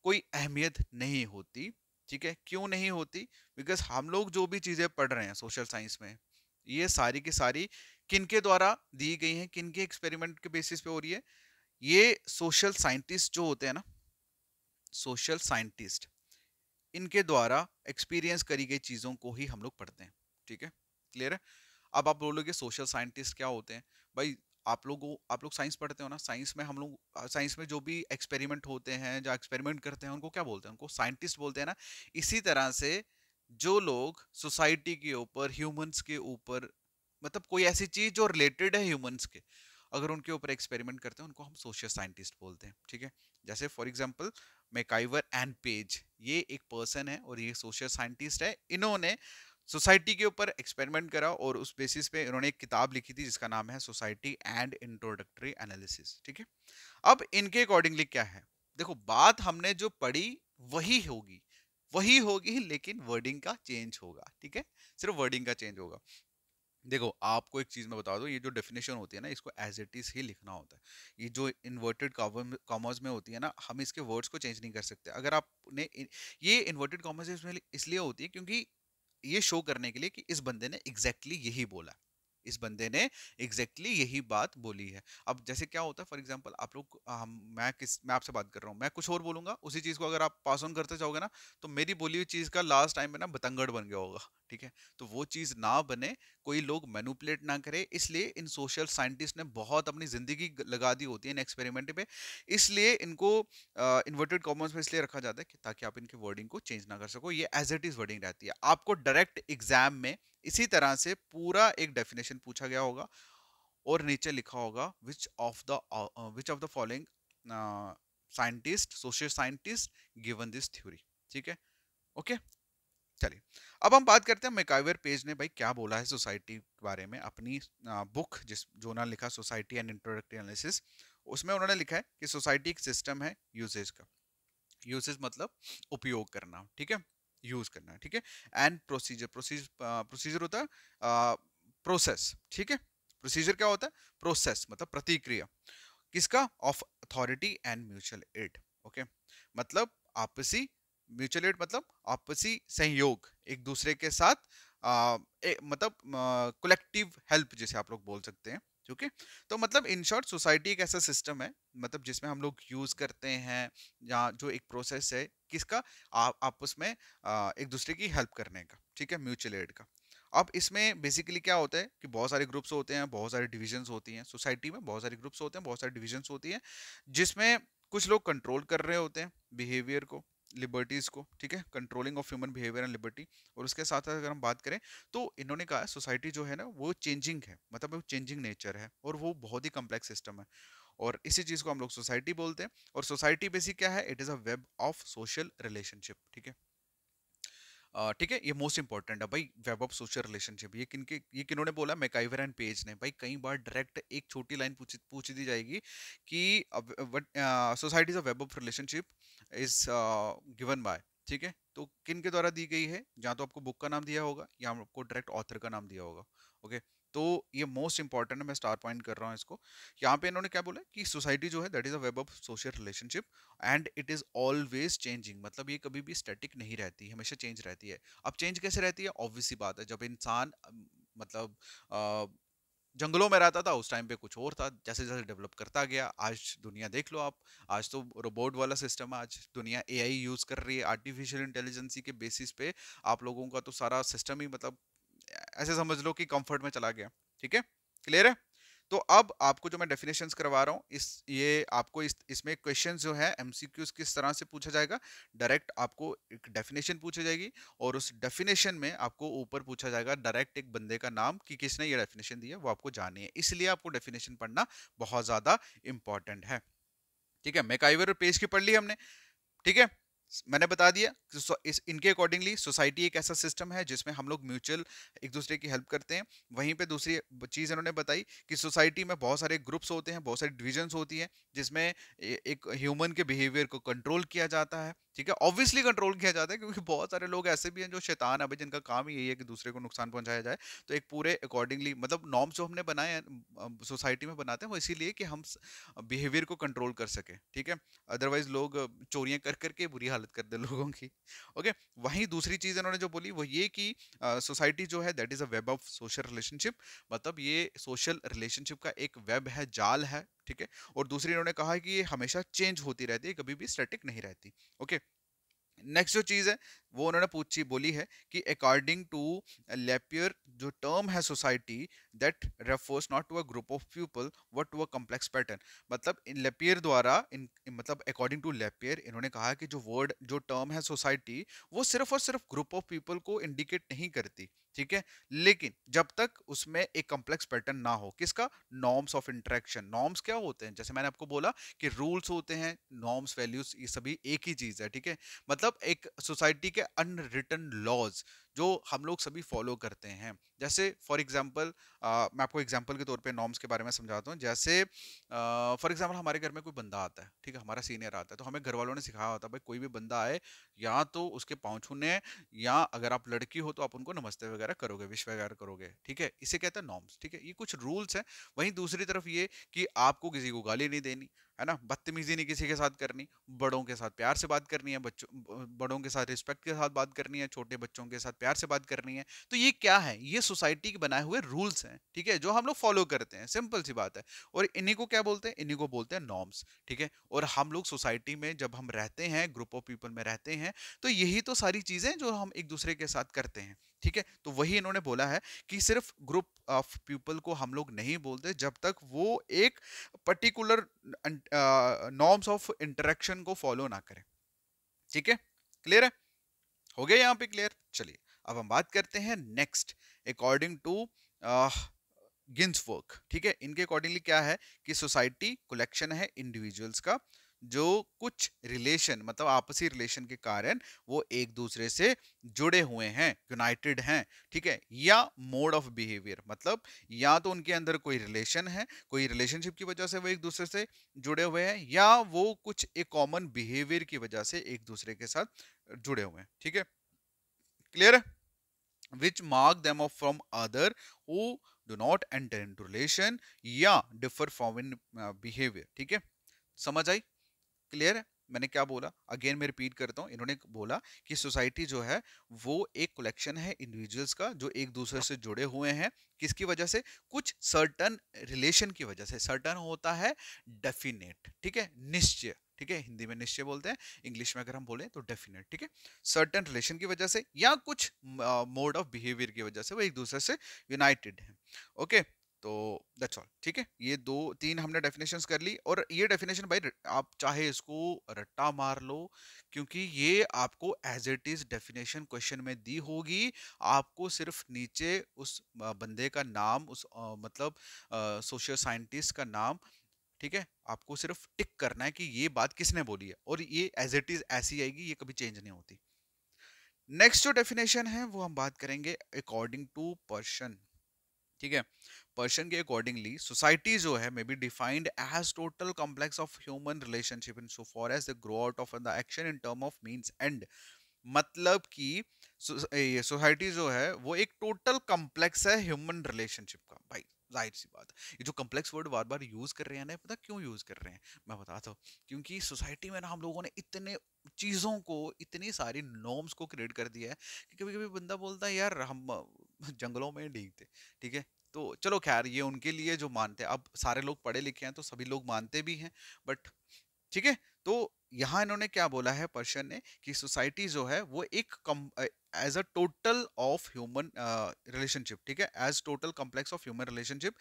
कोई अहमियत नहीं होती ठीक है क्यों नहीं होती बिकॉज हम लोग जो भी चीज़ें पढ़ रहे हैं सोशल साइंस में ये सारी की सारी किन के द्वारा दी गई हैं के एक्सपेरिमेंट के बेसिस पे हो रही है ये सोशल साइंटिस्ट जो होते हैं ना सोशल साइंटिस्ट इनके द्वारा एक्सपीरियंस करी गई चीज़ों को ही हम लोग पढ़ते हैं ठीक है क्लियर है अब आप बोलोगे सोशल साइंटिस्ट क्या होते हैं भाई आप लोग आप लोग साइंस पढ़ते हो ना साइंस में हम लोग साइंस में जो भी एक्सपेरिमेंट होते हैं जो एक्सपेरिमेंट करते हैं उनको क्या बोलते हैं उनको साइंटिस्ट बोलते हैं ना इसी तरह से जो लोग सोसाइटी के ऊपर ह्यूमंस के ऊपर मतलब कोई ऐसी चीज जो रिलेटेड है ह्यूमंस के अगर उनके ऊपर एक्सपेरिमेंट करते हैं उनको हम सोशल साइंटिस्ट बोलते हैं ठीक है जैसे for example MacIver and Page ये एक पर्सन है और ये सोशल साइंटिस्ट है इन्होंने सोसाइटी के ऊपर एक्सपेरिमेंट करा और उस बेसिस पे इन्होंने एक किताब लिखी थी जिसका नाम है सोसाइटी एंड इंट्रोडक्टरी एनालिसिस ठीक है अब इनके अकॉर्डिंगली क्या है देखो बात हमने जो पढ़ी वही होगी वही होगी लेकिन वर्डिंग का चेंज होगा ठीक है सिर्फ वर्डिंग का चेंज होगा देखो आपको एक चीज़ मैं बता दूं ये जो डेफिनेशन होती है ना इसको एज इट इज़ ही लिखना होता है ये जो इन्वर्टेड कॉमर्स में होती है ना हम इसके वर्ड्स को चेंज नहीं कर सकते अगर आपने ये इन्वर्टेड कॉमर्स इसलिए होती है क्योंकि ये शो करने के लिए कि इस बंदे ने एग्जैक्टली exactly यही बोला इस बंदे ने एग्जैक्टली exactly यही बात बोली है अब जैसे क्या होता है फॉर एग्जाम्पल आप लोग हाँ, मैं किस मैं आपसे बात कर रहा हूँ मैं कुछ और बोलूंगा उसी चीज़ को अगर आप पास ऑन करते जाओगे ना तो मेरी बोली हुई चीज़ का लास्ट टाइम में ना बतंगड़ बन गया होगा ठीक है तो वो चीज़ ना बने कोई लोग मैनुपलेट ना करे इसलिए इन सोशल साइंटिस्ट ने बहुत अपनी ज़िंदगी लगा दी होती है इन एक्सपेरिमेंट पे इसलिए इनको इन्वर्टेड कॉमर्स में इसलिए रखा जाता है ताकि आप इनके वर्डिंग को चेंज ना कर सको ये एज इट इज़ वर्डिंग रहती है आपको डायरेक्ट एग्जाम में इसी तरह से पूरा एक डेफिनेशन पूछा गया होगा और नीचे लिखा होगा which of the which of the following scientist social scientist given this theory ठीक है ओके चलिए अब हम बात करते हैं मेकाइवर पेज ने भाई क्या बोला है सोसाइटी के बारे में अपनी बुक uh, जिस जो जोनल लिखा सोसाइटी एंड इंट्रोडक्टरी एनालिसिस उसमें उन्होंने लिखा है कि सोसाइटी एक सिस्टम है यूजेज का यूजेज मतलब उपयोग करना ठीक है यूज करना ठीक है एंड प्रोसीजर प्रोसीजर प्रोसीजर होता है प्रोसेस ठीक है प्रोसीजर क्या होता है प्रोसेस मतलब प्रतिक्रिया किसका of authority and mutual aid okay मतलब आपसी म्यूचुअल एड मतलब आपसी सहयोग एक दूसरे के साथ आ, ए, मतलब कलेक्टिव हेल्प जिसे आप लोग बोल सकते हैं ठीक है तो मतलब इन शॉर्ट सोसाइटी एक ऐसा सिस्टम है मतलब जिसमें हम लोग यूज़ करते हैं या जो एक प्रोसेस है किसका आप आपस में एक दूसरे की हेल्प करने का ठीक है म्यूचुअल एड का अब इसमें बेसिकली क्या होता है कि बहुत सारे ग्रुप्स होते हैं बहुत सारे डिविजन्स होती हैं सोसाइटी में बहुत सारे ग्रुप्स होते हैं बहुत सारे डिविजन्स होती हैं जिसमें कुछ लोग कंट्रोल कर रहे होते हैं बिहेवियर को लिबर्टीज़ को ठीक है controlling of human behaviour and liberty और उसके साथ साथ अगर हम बात करें तो इन्होंने कहा सोसाइटी जो है ना वो चेंजिंग है मतलब वो चेंजिंग नेचर है और वो बहुत ही कम्प्लेक्स सिस्टम है और इसी चीज़ को हम लोग सोसाइटी बोलते हैं और सोसाइटी बेसिक क्या है it is a web of social relationship ठीक है ठीक है ये मोस्ट इंपॉर्टेंट है भाई वेब ऑफ सोशल रिलेशनशिप ये किनके ये किन्होंने बोला मेकाइवर एंड पेज ने भाई कई बार डायरेक्ट एक छोटी लाइन पूछ पूछ दी जाएगी कि societies of web of relationship is given by ठीक है तो किन के द्वारा दी गई है या तो आपको बुक का नाम दिया होगा या आपको डायरेक्ट ऑथर का नाम दिया होगा ओके okay? तो ये मोस्ट इंपॉर्टेंट है मैं स्टार पॉइंट कर रहा हूँ इसको यहाँ पे इन्होंने क्या बोला कि सोसाइटी जो है that is a web of social relationship and it is always changing मतलब ये कभी भी स्टैटिक नहीं रहती हमेशा चेंज रहती है अब चेंज कैसे रहती है ऑब्वियसली बात है जब इंसान मतलब आ, जंगलों में रहता था उस टाइम पे कुछ और था जैसे जैसे डेवलप करता गया आज दुनिया देख लो आप आज तो रोबोट वाला सिस्टम है आज दुनिया एआई यूज़ कर रही है आर्टिफिशियल इंटेलिजेंसी के बेसिस पे आप लोगों का तो सारा सिस्टम ही मतलब ऐसे समझ लो कि कंफर्ट में चला गया ठीक है क्लियर है तो अब आपको जो मैं डेफिनेशंस करवा रहा हूँ इस ये आपको इस इसमें क्वेश्चन जो है एम किस तरह से पूछा जाएगा डायरेक्ट आपको एक डेफिनेशन पूछी जाएगी और उस डेफिनेशन में आपको ऊपर पूछा जाएगा डायरेक्ट एक बंदे का नाम कि किसने ये डेफिनेशन दिया वो आपको जानी है इसलिए आपको डेफिनेशन पढ़ना बहुत ज़्यादा इंपॉर्टेंट है ठीक है मैकाइवर और पेज की पढ़ ली हमने ठीक है मैंने बता दिया कि इस इनके अकॉर्डिंगली सोसाइटी एक ऐसा सिस्टम है जिसमें हम लोग म्यूचुअल एक दूसरे की हेल्प करते हैं वहीं पे दूसरी चीज़ इन्होंने बताई कि सोसाइटी में बहुत सारे ग्रुप्स होते हैं बहुत सारी डिविजन्स होती हैं जिसमें एक ह्यूमन के बिहेवियर को कंट्रोल किया जाता है ठीक है ऑब्वियसली कंट्रोल किया जाता है क्योंकि बहुत सारे लोग ऐसे भी हैं जो शैतान है भाई जिनका काम ही यही है कि दूसरे को नुकसान पहुंचाया जाए तो एक पूरे अकॉर्डिंगली मतलब नॉर्म्स जो हमने बनाए हैं सोसाइटी में बनाते हैं वो इसीलिए कि हम बिहेवियर को कंट्रोल कर सकें ठीक है अदरवाइज लोग चोरियाँ कर करके बुरी हालत कर दे लोगों की ओके वहीं दूसरी चीज़ इन्होंने जो बोली वो ये कि सोसाइटी जो है that is a web of social relationship मतलब ये सोशल रिलेशनशिप का एक वेब है जाल है ठीक है और दूसरी इन्होंने कहा है कि ये हमेशा चेंज होती रहती है कभी भी स्टैटिक नहीं रहती ओके नेक्स्ट जो चीज़ है वो उन्होंने पूछी बोली है कि अकॉर्डिंग टू लेपियर जो टर्म है society that refers not to a group of people but to a complex pattern मतलब इन लेपियर द्वारा इन मतलब अकॉर्डिंग टू लेपियर इन्होंने कहा कि जो वर्ड जो टर्म है सोसाइटी वो सिर्फ और सिर्फ ग्रुप ऑफ पीपल को इंडिकेट नहीं करती ठीक है लेकिन जब तक उसमें एक कम्प्लेक्स पैटर्न ना हो किसका नॉर्म्स ऑफ इंट्रैक्शन नॉर्म्स क्या होते हैं जैसे मैंने आपको बोला कि रूल्स होते हैं नॉर्म्स वैल्यूज ये सभी एक ही चीज है ठीक है मतलब एक सोसाइटी के के अनरिटन लॉज जो हम लोग सभी फॉलो करते हैं जैसे फॉर एग्जाम्पल मैं आपको एग्जाम्पल के तौर पे नॉर्म्स के बारे में समझाता हूँ जैसे फॉर एग्जाम्पल हमारे घर में कोई बंदा आता है ठीक है हमारा सीनियर आता है तो हमें घर वालों ने सिखाया होता है भाई कोई भी बंदा आए या तो उसके पाँव छूने या अगर आप लड़की हो तो आप उनको नमस्ते वगैरह करोगे विश वगैरह करोगे ठीक है इसे कहते हैं नॉर्म्स ठीक है ये कुछ रूल्स हैं वहीं दूसरी तरफ ये कि आपको किसी को गाली नहीं देनी है ना बदतमीजी नहीं किसी के साथ करनी बड़ों के साथ प्यार से बात करनी है बच्चों बड़ों के साथ रिस्पेक्ट के साथ बात करनी है छोटे बच्चों के साथ प्यार से बात करनी है तो ये क्या है ये सोसाइटी के बनाए हुए रूल्स हैं ठीक है जो हम लोग फॉलो करते हैं सिंपल सी बात है और इन्हीं को क्या बोलते हैं इन्हीं को बोलते हैं नॉर्म्स ठीक है और हम लोग सोसाइटी में जब हम रहते हैं ग्रुप ऑफ पीपल में रहते हैं तो यही तो सारी चीज़ें जो हम एक दूसरे के साथ करते हैं ठीक है तो वही इन्होंने बोला है कि सिर्फ ग्रुप ऑफ पीपल को हम लोग नहीं बोलते जब तक वो एक पर्टिकुलर नॉर्म्स ऑफ इंटरेक्शन को फॉलो ना करें ठीक है क्लियर है हो गया यहाँ पे क्लियर चलिए अब हम बात करते हैं next according to Ginsberg ठीक है इनके अकॉर्डिंगली क्या है कि सोसाइटी कलेक्शन है इंडिविजुअल्स का जो कुछ रिलेशन मतलब आपसी रिलेशन के कारण वो एक दूसरे से जुड़े हुए हैं यूनाइटेड हैं ठीक है या मोड ऑफ बिहेवियर मतलब या तो उनके अंदर कोई रिलेशन है कोई रिलेशनशिप की वजह से वो एक दूसरे से जुड़े हुए हैं या वो कुछ एक कॉमन बिहेवियर की वजह से एक दूसरे के साथ जुड़े हुए हैं ठीक है क्लियर है mark them off from other other who not enter in into या डिफर फ्रॉम इन बिहेवियर ठीक है समझ आई क्लियर है मैंने क्या बोला अगेन मैं रिपीट करता हूँ इन्होंने बोला कि सोसाइटी जो है वो एक कलेक्शन है इंडिविजुअल्स का जो एक दूसरे से जुड़े हुए हैं किसकी वजह से कुछ सर्टन रिलेशन की वजह से सर्टन होता है डेफिनेट ठीक है निश्चय ठीक है हिंदी में निश्चय बोलते हैं इंग्लिश में अगर हम बोले तो डेफिनेट ठीक है सर्टन रिलेशन की वजह से या कुछ मोड ऑफ बिहेवियर की वजह से वो एक दूसरे से यूनाइटेड है ओके okay? तो दैट्स ऑल ठीक है ये दो तीन हमने डेफिनेशंस कर ली और ये डेफिनेशन भाई आप चाहे इसको रट्टा मार लो क्योंकि ये आपको as it is definition question में दी होगी आपको सिर्फ नीचे उस बंदे का नाम उस आ, मतलब सोशल साइंटिस्ट का नाम ठीक है आपको सिर्फ टिक करना है कि ये बात किसने बोली है और ये एज इट इज ऐसी आएगी ये कभी चेंज नहीं होती नेक्स्ट जो डेफिनेशन है वो हम बात करेंगे अकॉर्डिंग टू पर्सन ठीक है पर्सन के अकॉर्डिंगली सोसाइटी जो है may be defined as total complex of human relationship in so for as the grow out of the action in term of means and मतलब कि सोसाइटी जो है वो एक टोटल कॉम्प्लेक्स है ह्यूमन रिलेशनशिप का भाई जाहिर सी बात ये जो कम्प्लेक्स वर्ड बार बार यूज़ कर रहे हैं ना पता क्यों यूज़ कर रहे हैं मैं बताता हूँ क्योंकि सोसाइटी में ना हम लोगों ने इतने चीज़ों को इतनी सारी नॉर्म्स को क्रिएट कर दिया है कि कभी कभी बंदा बोलता है यार हम जंगलों में ठीक थे ठीक है तो चलो खैर ये उनके लिए जो मानते हैं अब सारे लोग पढ़े लिखे हैं तो सभी लोग मानते भी हैं बट ठीक है तो यहाँ इन्होंने क्या बोला है पर्शन ने कि सोसाइटी जो है वो एक कम as a total of human relationship ठीक है as total complex of human relationship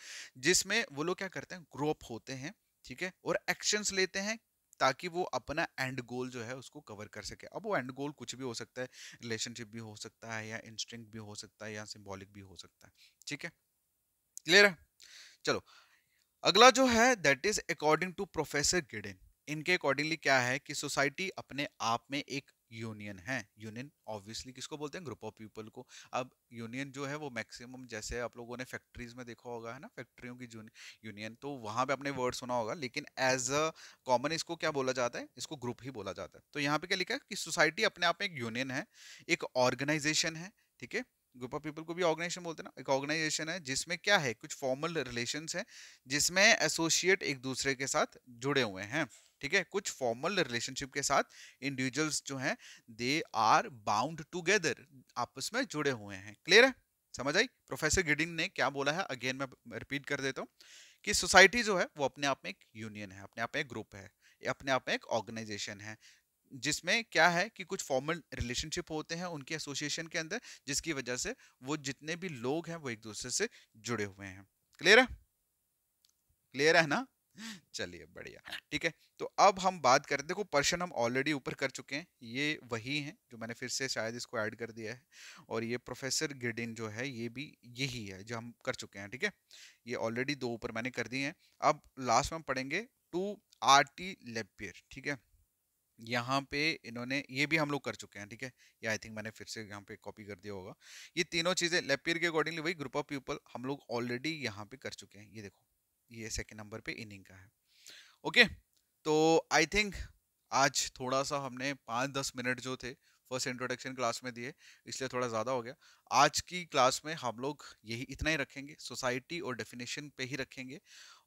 जिसमें वो लोग क्या करते हैं ग्रो अप होते हैं ठीक है और एक्शंस लेते हैं ताकि वो अपना एंड गोल जो है उसको कवर कर सके अब वो एंड गोल कुछ भी हो सकता है रिलेशनशिप भी हो सकता है या इंस्टिंग भी हो सकता है या सिम्बॉलिक भी हो सकता है ठीक है क्लियर है चलो अगला जो है that is according to professor गिडेन इनके अकॉर्डिंगली क्या है कि सोसाइटी अपने आप में एक यूनियन है यूनियन ऑब्वियसली किसको बोलते हैं ग्रुप ऑफ पीपल को अब यूनियन जो है वो मैक्सिमम जैसे आप लोगों ने फैक्ट्रीज में देखा होगा है ना फैक्ट्रियों की यूनियन तो वहां पे आपने वर्ड सुना होगा लेकिन एज अ कॉमन इसको क्या बोला जाता है इसको ग्रुप ही बोला जाता है तो यहाँ पे क्या लिखा है कि सोसाइटी अपने आप में एक यूनियन है एक ऑर्गेनाइजेशन है ठीक है ग्रुप ऑफ पीपल को भी ऑर्गेनाइजेशन बोलते हैं ना एक ऑर्गेनाइजेशन है जिसमें क्या है कुछ फॉर्मल रिलेशन है जिसमें एसोसिएट एक दूसरे के साथ जुड़े हुए हैं ठीक है कुछ फॉर्मल रिलेशनशिप के साथ इंडिविजुअल्स जो हैं दे आर बाउंड टूगेदर आपस में जुड़े हुए हैं क्लियर है समझ आई प्रोफेसर गिडिंग ने क्या बोला है अगेन मैं रिपीट कर देता हूँ कि सोसाइटी जो है वो अपने आप में एक यूनियन है अपने आप में एक ग्रुप है अपने आप में एक ऑर्गेनाइजेशन है जिसमें क्या है कि कुछ फॉर्मल रिलेशनशिप होते हैं उनके एसोसिएशन के अंदर जिसकी वजह से वो जितने भी लोग हैं वो एक दूसरे से जुड़े हुए हैं क्लियर है क्लियर है ना चलिए बढ़िया ठीक है तो अब हम बात करते देखो पर्शन हम ऑलरेडी ऊपर कर चुके हैं ये वही हैं जो मैंने फिर से शायद इसको ऐड कर दिया है और ये प्रोफेसर गिडिन जो है ये भी यही है जो हम कर चुके हैं ठीक है ये ऑलरेडी दो ऊपर मैंने कर दिए हैं अब लास्ट में हम पढ़ेंगे टू आर टी लेपियर ठीक है यहाँ पे इन्होंने ये भी हम लोग कर चुके हैं ठीक है ये आई थिंक मैंने फिर से यहाँ पे कॉपी कर दिया होगा ये तीनों चीज़ें लेपियर के अकॉर्डिंगली वही ग्रुप ऑफ पीपल हम लोग ऑलरेडी यहाँ पे कर चुके हैं ये देखो ये सेकेंड नंबर पे इनिंग का है ओके तो आई थिंक आज थोड़ा सा हमने पाँच दस मिनट जो थे फर्स्ट इंट्रोडक्शन क्लास में दिए इसलिए थोड़ा ज़्यादा हो गया आज की क्लास में हम लोग यही इतना ही रखेंगे सोसाइटी और डेफिनेशन पे ही रखेंगे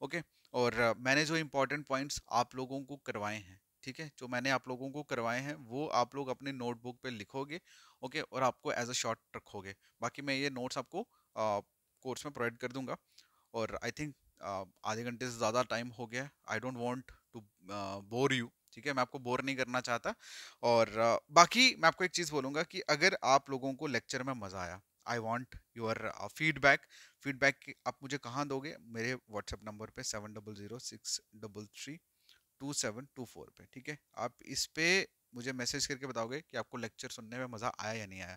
ओके और मैंने जो इम्पोर्टेंट पॉइंट्स आप लोगों को करवाए हैं ठीक है जो मैंने आप लोगों को करवाए हैं वो आप लोग अपने नोटबुक पे लिखोगे ओके और आपको एज अ शॉर्ट रखोगे बाकी मैं ये नोट्स आपको कोर्स में प्रोवाइड कर दूंगा और आई थिंक आधे घंटे से ज़्यादा टाइम हो गया I don't want to bore you ठीक है मैं आपको बोर नहीं करना चाहता और uh, बाकी मैं आपको एक चीज़ बोलूँगा कि अगर आप लोगों को लेक्चर में मज़ा आया I want your feedback feedback आप मुझे कहाँ दोगे मेरे व्हाट्सएप नंबर पे seven double zero six double three two seven two four पे ठीक है आप इस पर मुझे मैसेज करके बताओगे कि आपको लेक्चर सुनने में मज़ा आया या नहीं आया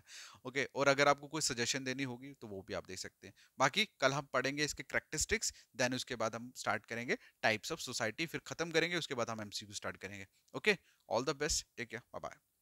ओके और अगर आपको कोई सजेशन देनी होगी तो वो भी आप दे सकते हैं बाकी कल हम पढ़ेंगे इसके करेक्टरिस्टिक्स देन उसके बाद हम स्टार्ट करेंगे टाइप्स ऑफ सोसाइटी फिर खत्म करेंगे उसके बाद हम एम स्टार्ट करेंगे okay all the best take care bye